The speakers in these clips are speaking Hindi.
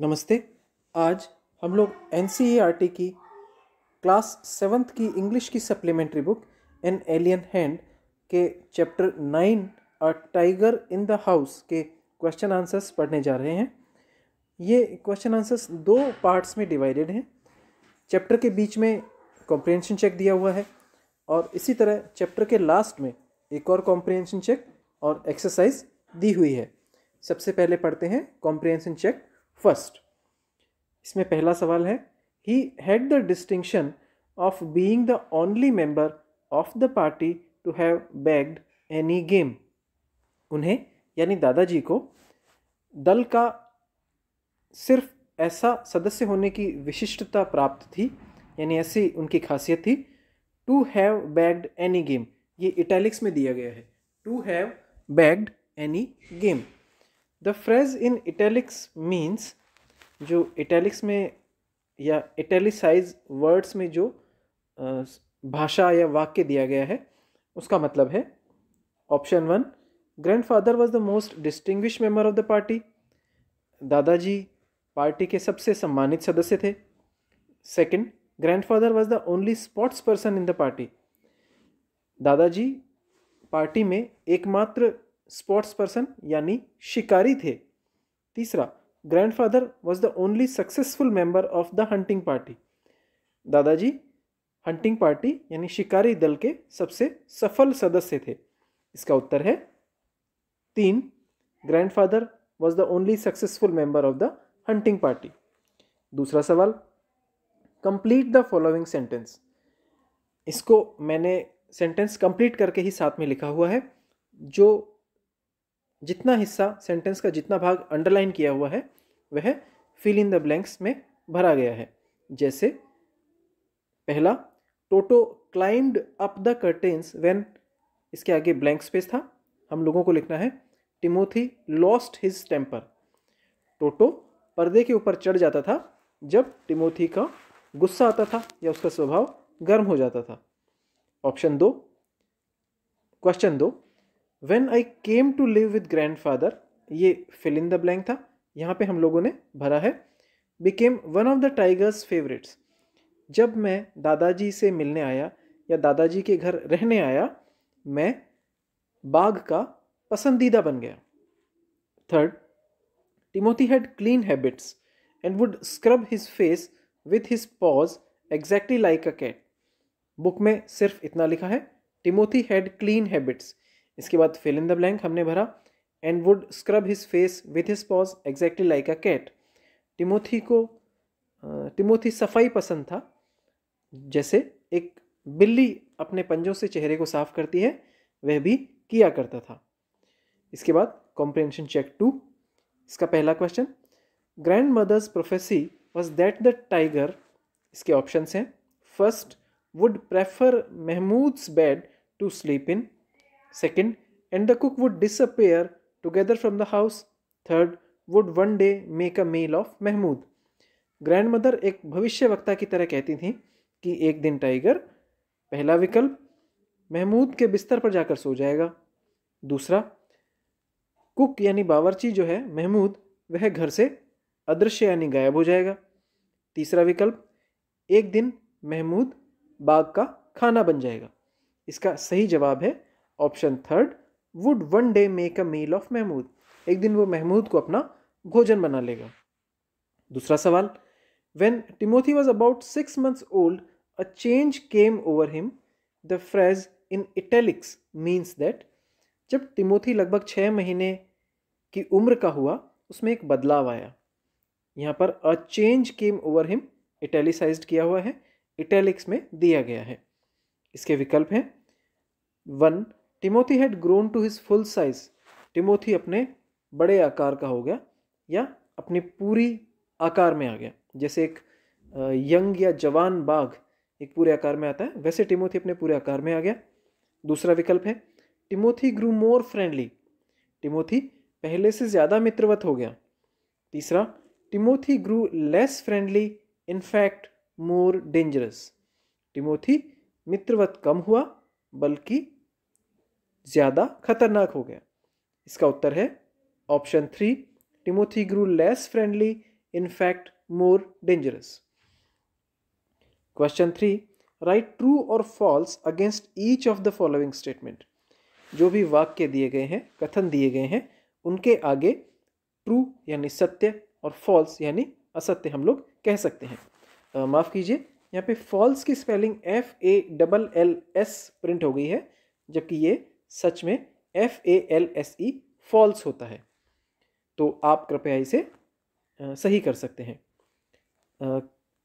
नमस्ते आज हम लोग एन e की क्लास सेवन्थ की इंग्लिश की supplementary book an alien hand के chapter nine a tiger in the house के क्वेश्चन आंसर्स पढ़ने जा रहे हैं ये क्वेश्चन आंसर्स दो पार्ट्स में डिवाइडेड हैं चैप्टर के बीच में कॉम्प्रिहेंशन चेक दिया हुआ है और इसी तरह चैप्टर के लास्ट में एक और कॉम्प्रिहेंशन चेक और एक्सरसाइज दी हुई है सबसे पहले पढ़ते हैं कॉम्प्रिहेंशन चेक फर्स्ट इसमें पहला सवाल है he had the distinction of being the only member of the party to have bagged any game उन्हें यानी दादाजी को दल का सिर्फ ऐसा सदस्य होने की विशिष्टता प्राप्त थी यानी ऐसी उनकी खासियत थी to have bagged any game ये इटैलिक्स में दिया गया है to have bagged any game the phrase in italics means जो इटैलिक्स में या इटैलिसाइज वर्ड्स में जो भाषा या वाक्य दिया गया है उसका मतलब है option one grandfather was the most distinguish member of the party दादाजी पार्टी के सबसे सम्मानित सदस्य थे second grandfather was the only sports person in the party दादाजी पार्टी में एकमात्र स्पोर्ट्स पर्सन यानी शिकारी थे तीसरा grandfather was the only successful member of the hunting party दादाजी हंटिंग पार्टी यानी शिकारी दल के सबसे सफल सदस्य थे इसका उत्तर है तीन grandfather was the only successful member of the hunting party दूसरा सवाल कंप्लीट द फॉलोइंग सेंटेंस इसको मैंने सेंटेंस कंप्लीट करके ही साथ में लिखा हुआ है जो जितना हिस्सा सेंटेंस का जितना भाग अंडरलाइन किया हुआ है वह फिल इन द ब्लैंक्स में भरा गया है जैसे पहला Toto climbed up the curtains when इसके आगे ब्लैंक स्पेस था हम लोगों को लिखना है Timothy lost his temper Toto पर्दे के ऊपर चढ़ जाता था जब टिमोथी का गुस्सा आता था या उसका स्वभाव गर्म हो जाता था ऑप्शन दो क्वेश्चन दो when I came to live with grandfather ये फिल इन द ब्लैंक था यहाँ पे हम लोगों ने भरा है became one of the tiger's favourites जब मैं दादाजी से मिलने आया या दादाजी के घर रहने आया मैं बाघ का पसंदीदा बन गया third Timothy had clean habits and would scrub his face with his paws exactly like a cat book में सिर्फ इतना लिखा है टिमोथी हैड क्लीन हैबिट्स इसके बाद फिल इन द ब्लैंक हमने भरा and would scrub his face with his paws exactly like a cat Timothy को टिमोथी सफाई पसंद था जैसे एक बिल्ली अपने पंजों से चेहरे को साफ करती है वह भी किया करता था इसके बाद कॉम्प्रेंशन चेक टू इसका पहला question grandmother's prophecy was that the tiger इसके ऑप्शंस हैं first would prefer Mahmood's bed to sleep in Second, and the cook would disappear together from the house. Third, would one day make a meal of Mahmood. Grandmother एक भविष्यवक्ता की तरह कहती थी कि एक दिन टाइगर पहला विकल्प महमूद के बिस्तर पर जाकर सो जाएगा दूसरा कुक यानी बावरची जो है महमूद वह घर से अदृश्य यानी गायब हो जाएगा तीसरा विकल्प एक दिन महमूद बाग का खाना बन जाएगा इसका सही जवाब है option third would one day make a meal of Mahmood एक दिन वो महमूद को अपना भोजन बना लेगा दूसरा सवाल when Timothy was about six months old a change came over him the phrase in italics means that जब टिमोथी लगभग छः महीने की उम्र का हुआ उसमें एक बदलाव आया यहाँ पर a change came over him italicise किया हुआ है इटेलिक्स में दिया गया है इसके विकल्प हैं one Timothy had grown to his full size Timothy अपने बड़े आकार का हो गया या अपनी पूरी आकार में आ गया जैसे एक यंग या जवान बाघ एक पूरे आकार में आता है वैसे टिमोथी अपने पूरे आकार में आ गया दूसरा विकल्प है Timothy grew more friendly Timothy पहले से ज़्यादा मित्रवत हो गया तीसरा Timothy grew less friendly in fact more dangerous Timothy मित्रवत कम हुआ बल्कि ज़्यादा खतरनाक हो गया इसका उत्तर है option three Timothy grew less friendly in fact more dangerous question three write true और false against each of the following statement जो भी वाक्य दिए गए हैं कथन दिए गए हैं उनके आगे ट्रू यानी सत्य और फॉल्स यानी असत्य हम लोग कह सकते हैं माफ़ कीजिए यहाँ पे फॉल्स की spelling F A double L S print हो गई है जबकि ये सच में F A L S E false होता है तो आप कृपया इसे सही कर सकते हैं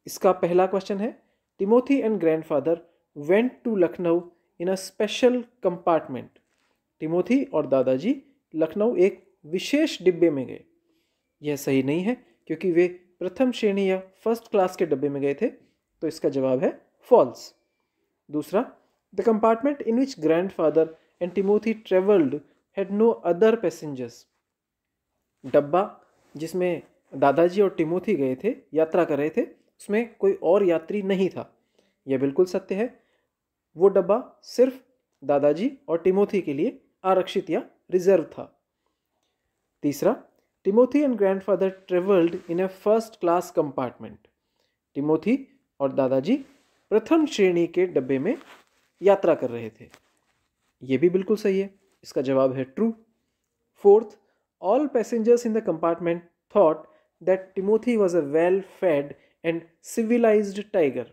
इसका पहला क्वेश्चन है Timothy and grandfather went to Lucknow in a special compartment Timothy और दादाजी लखनऊ एक विशेष डिब्बे में गए यह सही नहीं है क्योंकि वे प्रथम श्रेणी या फर्स्ट क्लास के डिब्बे में गए थे तो इसका जवाब है फॉल्स दूसरा the compartment in which grandfather and Timothy traveled had no other passengers. डब्बा जिसमें दादाजी और टिमोथी गए थे यात्रा कर रहे थे उसमें कोई और यात्री नहीं था यह बिल्कुल सत्य है वो डब्बा सिर्फ दादाजी और टिमोथी के लिए आरक्षित या रिजर्व था तीसरा Timothy and grandfather travelled in a first class compartment Timothy और दादाजी प्रथम श्रेणी के डब्बे में यात्रा कर रहे थे ये भी बिल्कुल सही है इसका जवाब है true fourth all passengers in the compartment thought that Timothy was a well fed and civilise tiger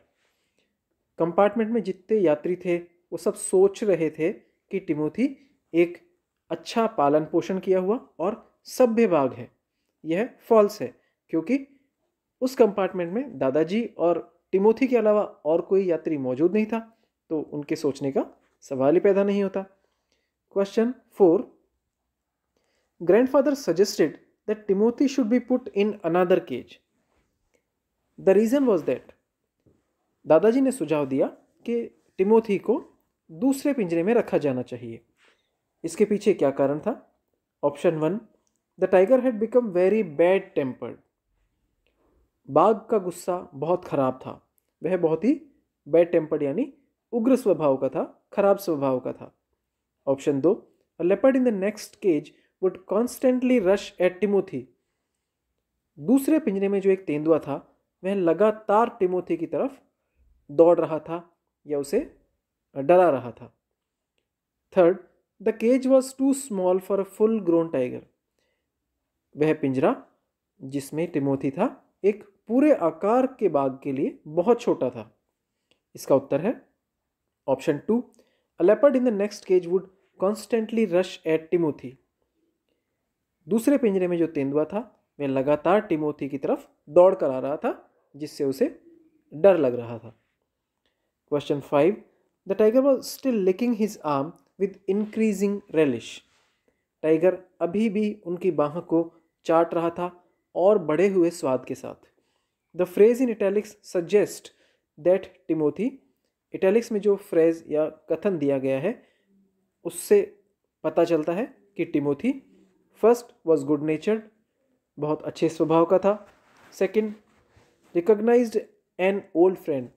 compartment में जितने यात्री थे वो सब सोच रहे थे कि टिमोथी एक अच्छा पालन पोषण किया हुआ और सभ्य बाघ है यह फॉल्स है क्योंकि उस कंपार्टमेंट में दादाजी और टिमोथी के अलावा और कोई यात्री मौजूद नहीं था तो उनके सोचने का सवाल ही पैदा नहीं होता question four grandfather suggested that Timothy should be put in another cage the reason was that दादाजी ने सुझाव दिया कि टिमोथी को दूसरे पिंजरे में रखा जाना चाहिए इसके पीछे क्या कारण था option one the tiger had become very bad tempered बाघ का गुस्सा बहुत खराब था वह बहुत ही बैड टेम्पर्ड यानी उग्र स्वभाव का था खराब स्वभाव का था ऑप्शन दो a leopard in the next cage would constantly rush at Timothy दूसरे पिंजरे में जो एक तेंदुआ था वह लगातार टिमोथी की तरफ दौड़ रहा था या उसे डरा रहा था third the cage was too small for a full grown tiger वह पिंजरा जिसमें टिमोथी था एक पूरे आकार के बाघ के लिए बहुत छोटा था इसका उत्तर है option two A leopard in the next cage would constantly rush at Timothy. दूसरे पिंजरे में जो तेंदुआ था वह लगातार टिमोथी की तरफ दौड़ कर आ रहा था जिससे उसे डर लग रहा था question five the tiger was still licking his arm with increasing relish tiger अभी भी उनकी बाह को चाट रहा था और बढ़े हुए स्वाद के साथ the phrase in italics suggest that Timothy italics में जो फ्रेज़ या कथन दिया गया है उससे पता चलता है कि Timothy first was good natured बहुत अच्छे स्वभाव का था second recognised an old friend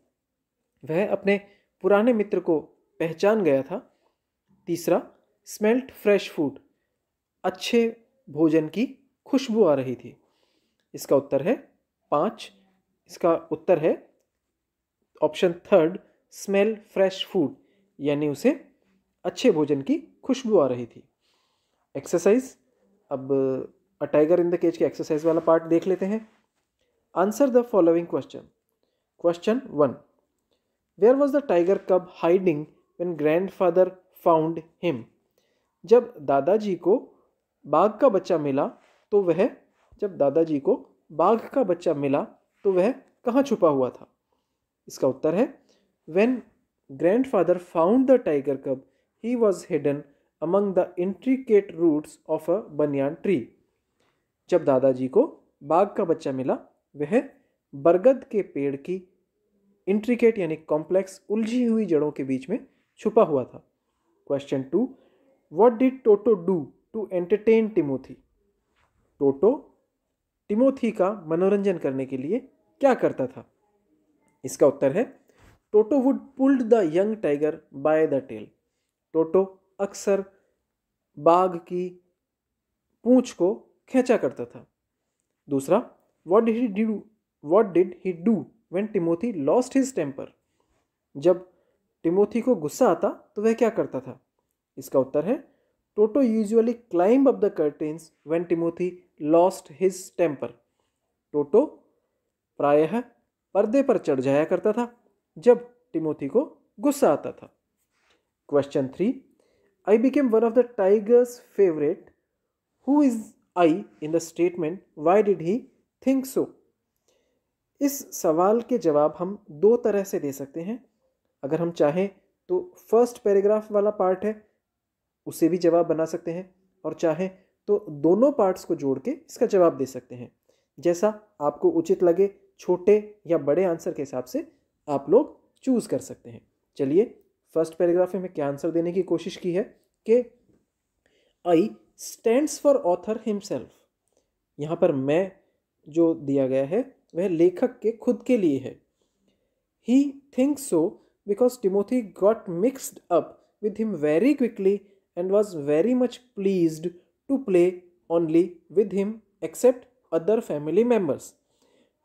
वह अपने पुराने मित्र को पहचान गया था तीसरा स्मेल्ट फ्रेश फूड अच्छे भोजन की खुशबू आ रही थी इसका उत्तर है पाँच इसका उत्तर है option third smell fresh food यानी उसे अच्छे भोजन की खुशबू आ रही थी एक्सरसाइज अब a tiger in the cage के एक्सरसाइज वाला पार्ट देख लेते हैं answer the following question question one where was the tiger cub hiding when grandfather found him जब दादाजी को बाघ का बच्चा मिला तो वह जब दादाजी को बाघ का बच्चा मिला तो वह कहाँ छुपा हुआ था इसका उत्तर है When grandfather found the tiger cub, he was hidden among the intricate roots of a banyan tree. जब दादाजी को बाघ का बच्चा मिला वह बरगद के पेड़ की इंट्रिकेट यानी कॉम्प्लेक्स उलझी हुई जड़ों के बीच में छुपा हुआ था question two what did Toto do to entertain Timothy Toto Timothy का मनोरंजन करने के लिए क्या करता था इसका उत्तर है Toto would pulled the young tiger by the tail Toto अक्सर बाघ की पूंछ को खींचा करता था दूसरा what did he do what did he do when Timothy lost his temper जब टिमोथी को गुस्सा आता तो वह क्या करता था इसका उत्तर है Toto usually climb up the curtains when Timothy lost his temper Toto प्रायः पर्दे पर चढ़ जाया करता था जब टिमोथी को गुस्सा आता था question three I became one of the tiger's favourite who is I in the statement why did he think so इस सवाल के जवाब हम दो तरह से दे सकते हैं अगर हम चाहें तो फर्स्ट पैराग्राफ वाला पार्ट है उसे भी जवाब बना सकते हैं और चाहें तो दोनों पार्ट्स को जोड़ के इसका जवाब दे सकते हैं जैसा आपको उचित लगे छोटे या बड़े आंसर के हिसाब से आप लोग चूज़ कर सकते हैं चलिए फर्स्ट पैराग्राफ में क्या आंसर देने की कोशिश की है कि I stands for author himself यहाँ पर मैं जो दिया गया है वह लेखक के खुद के लिए है he think so because Timothy got mixed up with him very quickly and was very much please to play only with him except other family members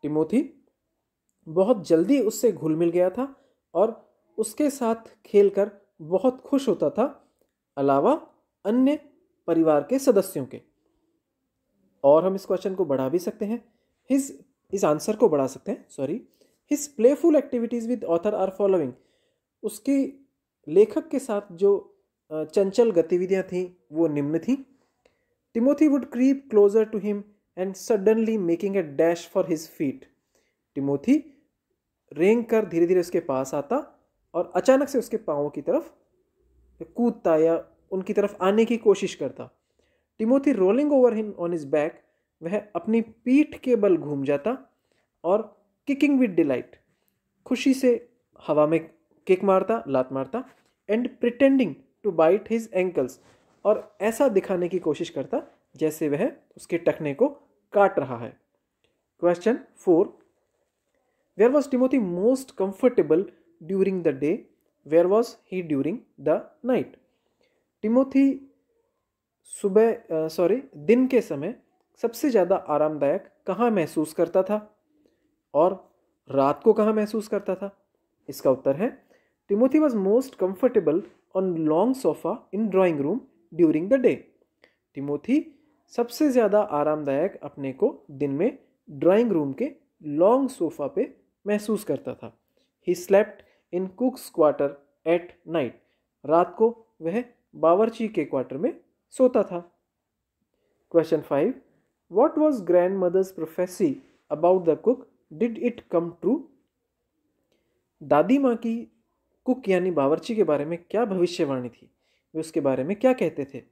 Timothy बहुत जल्दी उससे घुल मिल गया था और उसके साथ खेलकर बहुत खुश होता था अलावा अन्य परिवार के सदस्यों के और हम इस क्वेश्चन को बढ़ा भी सकते हैं हिज इस आंसर को बढ़ा सकते हैं sorry his playful activities with author are following उसकी लेखक के साथ जो चंचल गतिविधियां थीं वो निम्न थीं Timothy would creep closer to him and suddenly making a dash for his feet Timothy रेंग कर धीरे धीरे उसके पास आता और अचानक से उसके पाँव की तरफ कूदता या उनकी तरफ आने की कोशिश करता Timothy rolling over him on his back वह अपनी पीठ के बल घूम जाता और किकिंग विद डिलाइट खुशी से हवा में किक मारता लात मारता and pretending to bite his ankles और ऐसा दिखाने की कोशिश करता जैसे वह उसके टखने को काट रहा है question four Where was Timothy most comfortable during the day? Where was he during the night? Timothy सुबह सॉरी दिन के समय सबसे ज़्यादा आरामदायक कहाँ महसूस करता था और रात को कहाँ महसूस करता था इसका उत्तर है Timothy was most comfortable on long sofa in drawing room during the day Timothy सबसे ज़्यादा आरामदायक अपने को दिन में ड्राइंग रूम के लॉन्ग सोफ़ा पे महसूस करता था he slept in cook's quarter at night रात को वह बावरची के क्वार्टर में सोता था question five what was grandmother's prophecy about the cook did it come true दादी माँ की कुक यानी बावर्ची के बारे में क्या भविष्यवाणी थी वे उसके बारे में क्या कहते थे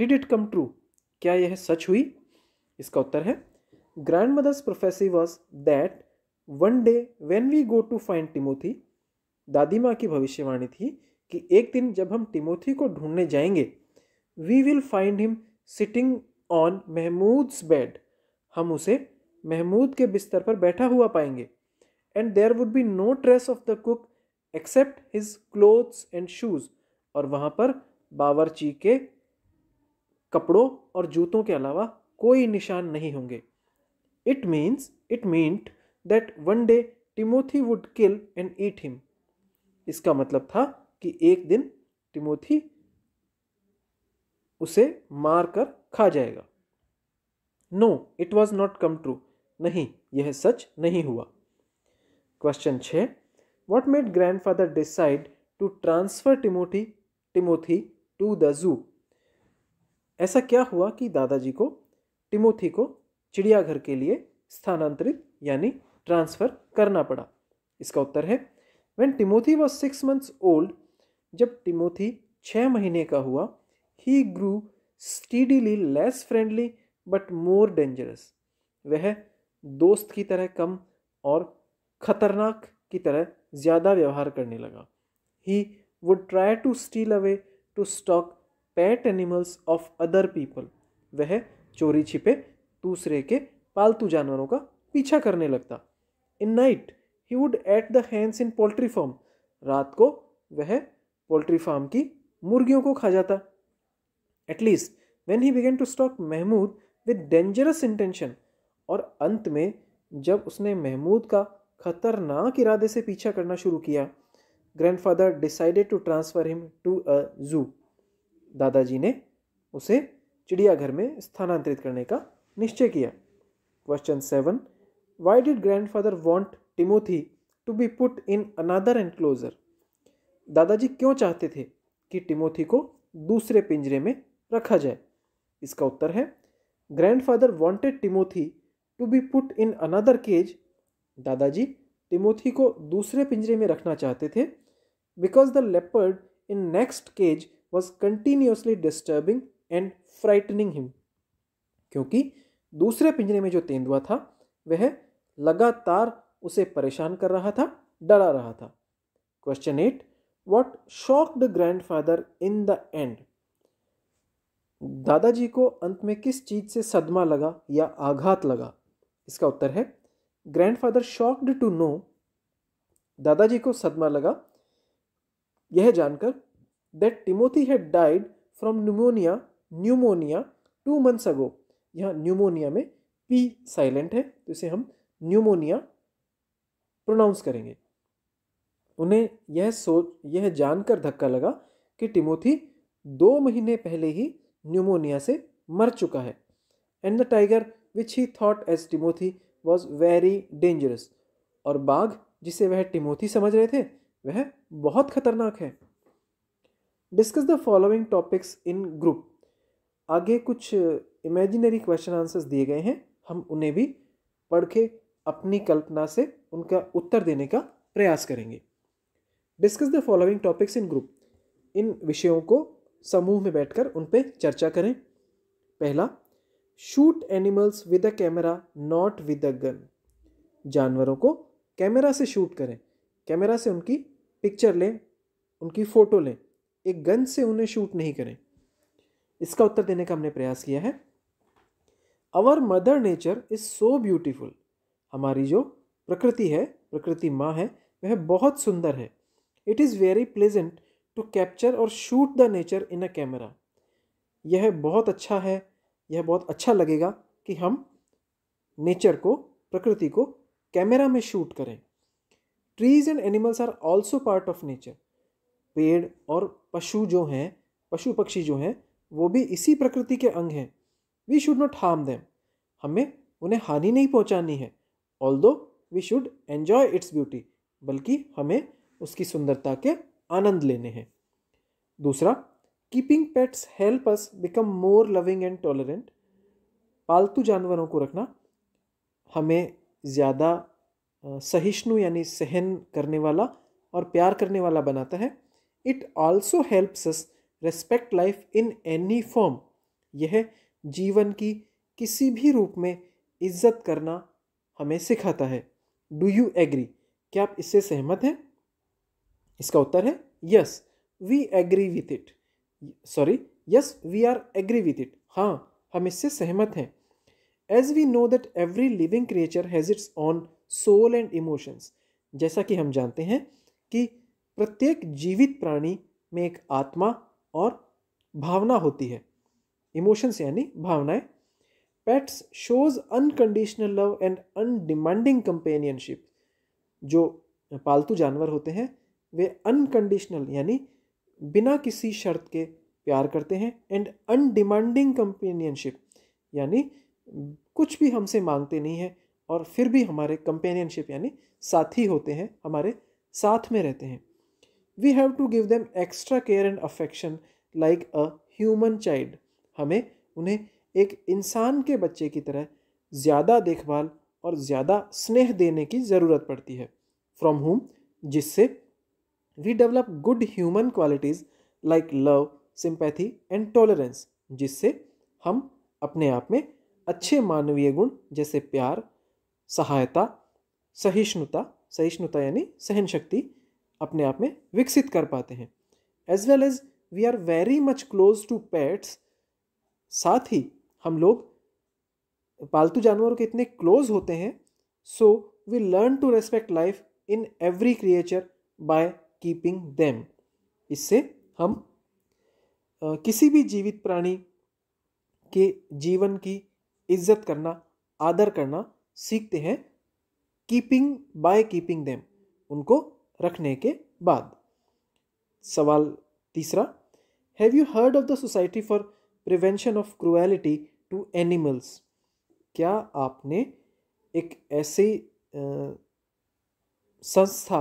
डिड इट कम ट्रू क्या यह सच हुई इसका उत्तर है grandmother's prophecy was that one day when we go to find Timothy दादी माँ की भविष्यवाणी थी कि एक दिन जब हम टिमोथी को ढूंढने जाएंगे we will find him sitting on Mahmood's bed हम उसे महमूद के बिस्तर पर बैठा हुआ पाएंगे and there would be no trace of the cook except his clothes and shoes और वहाँ पर बावरची के कपड़ों और जूतों के अलावा कोई निशान नहीं होंगे it means it meant that one day Timothy would kill and eat him इसका मतलब था कि एक दिन टिमोथी उसे मार कर खा जाएगा no it was not come true नहीं यह सच नहीं हुआ क्वेश्चन छ what made grandfather decide to transfer Timothy Timothy to the zoo ऐसा क्या हुआ कि दादाजी को टिमोथी को चिड़ियाघर के लिए स्थानांतरित यानी ट्रांसफ़र करना पड़ा इसका उत्तर है when Timothy was six months old जब टिमोथी छः महीने का हुआ he grew steadily less friendly but more dangerous वह दोस्त की तरह कम और खतरनाक की तरह ज़्यादा व्यवहार करने लगा he would try to steal away to stalk pet animals of other people वह चोरी छिपे दूसरे के पालतू जानवरों का पीछा करने लगता in night he would eat the hens in poultry farm रात को वह पोल्ट्री फार्म की मुर्गियों को खा जाता at least when he began to stalk Mahmoud with dangerous intention और अंत में जब उसने महमूद का खतरनाक इरादे से पीछा करना शुरू किया grandfather decided to transfer him to a zoo दादाजी ने उसे चिड़ियाघर में स्थानांतरित करने का निश्चय किया question seven Why did grandfather want Timothy to be put in another enclosure? दादाजी क्यों चाहते थे कि टिमोथी को दूसरे पिंजरे में रखा जाए इसका उत्तर है grandfather wanted Timothy to be put in another cage दादाजी टिमोथी को दूसरे पिंजरे में रखना चाहते थे because the leopard in next cage was continuously disturbing and frightening him क्योंकि दूसरे पिंजरे में जो तेंदुआ था वह लगातार उसे परेशान कर रहा था डरा रहा था question at what shock grandfather in the end दादाजी को अंत में किस चीज से सदमा लगा या आघात लगा इसका उत्तर है फादर शॉक्ड टू नो दादाजी को सदमा लगा यह जानकर that Timothy had died from pneumonia pneumonia two months ago यहाँ न्यूमोनिया में पी साइलेंट है तो इसे हम न्यूमोनिया प्रोनाउंस करेंगे उन्हें यह सोच यह जानकर धक्का लगा कि टिमोथी दो महीने पहले ही न्यूमोनिया से मर चुका है and the tiger which he thought as Timothy was very dangerous और बाघ जिसे वह टिमोथी समझ रहे थे वह बहुत खतरनाक है discuss the following topics in group आगे कुछ इमेजिनरी क्वेश्चन आंसर्स दिए गए हैं हम उन्हें भी पढ़ के अपनी कल्पना से उनका उत्तर देने का प्रयास करेंगे discuss the following topics in group इन विषयों को समूह में बैठकर उन पर चर्चा करें पहला shoot animals with a camera not with a gun जानवरों को कैमरा से शूट करें कैमरा से उनकी पिक्चर लें उनकी फ़ोटो लें एक गन से उन्हें शूट नहीं करें इसका उत्तर देने का हमने प्रयास किया है our mother nature is so beautiful हमारी जो प्रकृति है प्रकृति माँ है वह बहुत सुंदर है it is very pleasant to capture और shoot the nature in a camera यह बहुत अच्छा है यह बहुत अच्छा लगेगा कि हम नेचर को प्रकृति को कैमरा में शूट करें trees and animals are also part of nature पेड़ और पशु जो हैं पशु पक्षी जो हैं वो भी इसी प्रकृति के अंग हैं we should not harm them हमें उन्हें हानि नहीं पहुंचानी है although we should enjoy its beauty बल्कि हमें उसकी सुंदरता के आनंद लेने हैं दूसरा keeping pets help us become more loving and tolerant पालतू जानवरों को रखना हमें ज़्यादा सहिष्णु यानी सहन करने वाला और प्यार करने वाला बनाता है it also helps us respect life in any form यह जीवन की किसी भी रूप में इज्जत करना हमें सिखाता है डू यू एग्री क्या आप इससे सहमत हैं इसका उत्तर है yes we agree with it sorry yes we are agree with it हाँ हम इससे सहमत हैं as we know that every living creature has its own soul and emotions जैसा कि हम जानते हैं कि प्रत्येक जीवित प्राणी में एक आत्मा और भावना होती है इमोशंस यानी भावनाएं pets shows unconditional love and undemanding companionship जो पालतू जानवर होते हैं वे अनकंडीशनल यानी बिना किसी शर्त के प्यार करते हैं एंड अनडिमांडिंग कंपेनियनशिप यानी कुछ भी हमसे मांगते नहीं हैं और फिर भी हमारे कंपेनियनशिप यानी साथी होते हैं हमारे साथ में रहते हैं we have to give them extra care and affection like a human child हमें उन्हें एक इंसान के बच्चे की तरह ज़्यादा देखभाल और ज़्यादा स्नेह देने की ज़रूरत पड़ती है फ्रॉम होम जिससे we develop good human qualities like love sympathy and tolerance जिससे हम अपने आप में अच्छे मानवीय गुण जैसे प्यार सहायता सहिष्णुता सहिष्णुता यानी सहन शक्ति अपने आप में विकसित कर पाते हैं as well as we are very much close to pets साथ ही हम लोग पालतू जानवरों के इतने क्लोज होते हैं so we learn to respect life in every creature by keeping them इससे हम आ, किसी भी जीवित प्राणी के जीवन की इज्जत करना आदर करना सीखते हैं कीपिंग बाय कीपिंग देम उनको रखने के बाद सवाल तीसरा have you heard of the society for prevention of cruelty to animals क्या आपने एक ऐसी संस्था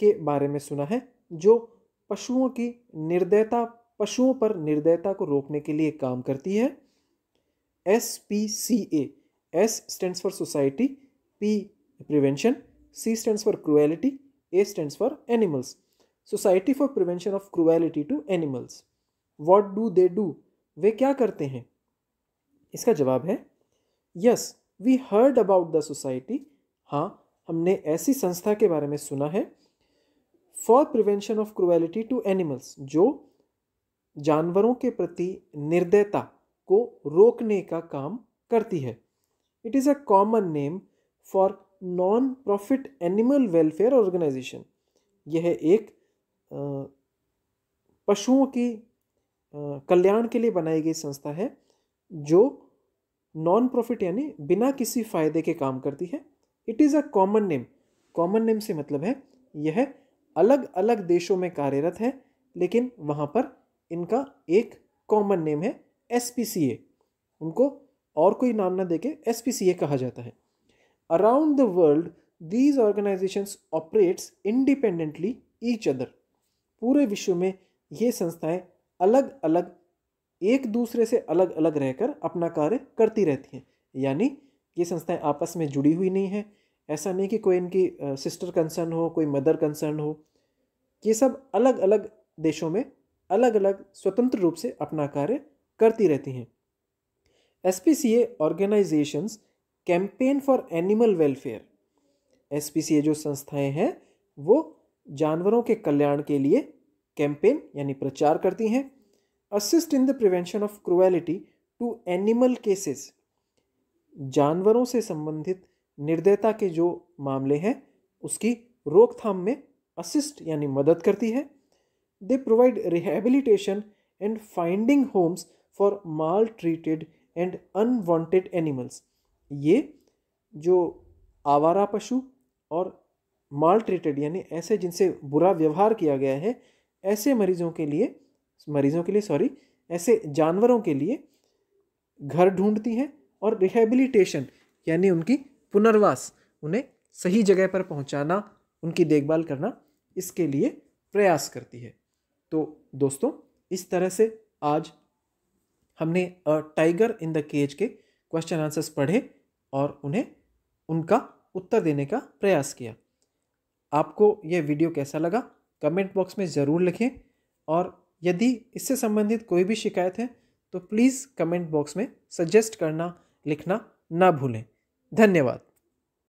के बारे में सुना है जो पशुओं की निर्दयता पशुओं पर निर्दयता को रोकने के लिए काम करती है S P C A S stands for society P prevention C stands for cruelty A stands for animals society for prevention of cruelty to animals what do they do वे क्या करते हैं इसका जवाब है yes we heard about the society हाँ हमने ऐसी संस्था के बारे में सुना है for prevention of cruelty to animals जो जानवरों के प्रति निर्दयता को रोकने का काम करती है it is a common name for non profit animal welfare organisation यह एक पशुओं की कल्याण के लिए बनाई गई संस्था है जो नॉन प्रॉफिट यानी बिना किसी फायदे के काम करती है it is a common name common name से मतलब है यह अलग अलग देशों में कार्यरत है लेकिन वहाँ पर इनका एक कॉमन नेम है एस पी सी ए उनको और कोई नाम ना देके एस पी सी ए कहा जाता है around the world these organisation operates independently each other पूरे विश्व में ये संस्थाएं अलग अलग एक दूसरे से अलग अलग रहकर अपना कार्य करती रहती हैं यानी ये संस्थाएं आपस में जुड़ी हुई नहीं हैं ऐसा नहीं कि कोई इनकी सिस्टर कंसर्न हो कोई मदर कंसर्न हो ये सब अलग अलग देशों में अलग अलग स्वतंत्र रूप से अपना कार्य करती रहती हैं S P C A organisations campaign for animal welfare S P C A जो संस्थाएं हैं वो जानवरों के कल्याण के लिए कैंपेन यानी प्रचार करती हैं assist in the prevention of cruelty to animal cases जानवरों से संबंधित निर्दयता के जो मामले हैं उसकी रोकथाम में असिस्ट यानी मदद करती है they provide rehabilitation and finding homes for maltreated and unwanted animals ये जो आवारा पशु और माल ट्रीटेड यानी ऐसे जिनसे बुरा व्यवहार किया गया है ऐसे मरीजों के लिए मरीज़ों के लिए सॉरी ऐसे जानवरों के लिए घर ढूंढती हैं और रिहेबिलिटेशन यानी उनकी पुनर्वास उन्हें सही जगह पर पहुंचाना उनकी देखभाल करना इसके लिए प्रयास करती है तो दोस्तों इस तरह से आज हमने a tiger in the cage के क्वेश्चन आंसर्स पढ़े और उन्हें उनका उत्तर देने का प्रयास किया आपको यह वीडियो कैसा लगा कमेंट बॉक्स में ज़रूर लिखें और यदि इससे संबंधित कोई भी शिकायत है तो प्लीज़ कमेंट बॉक्स में सजेस्ट करना लिखना ना भूलें धन्यवाद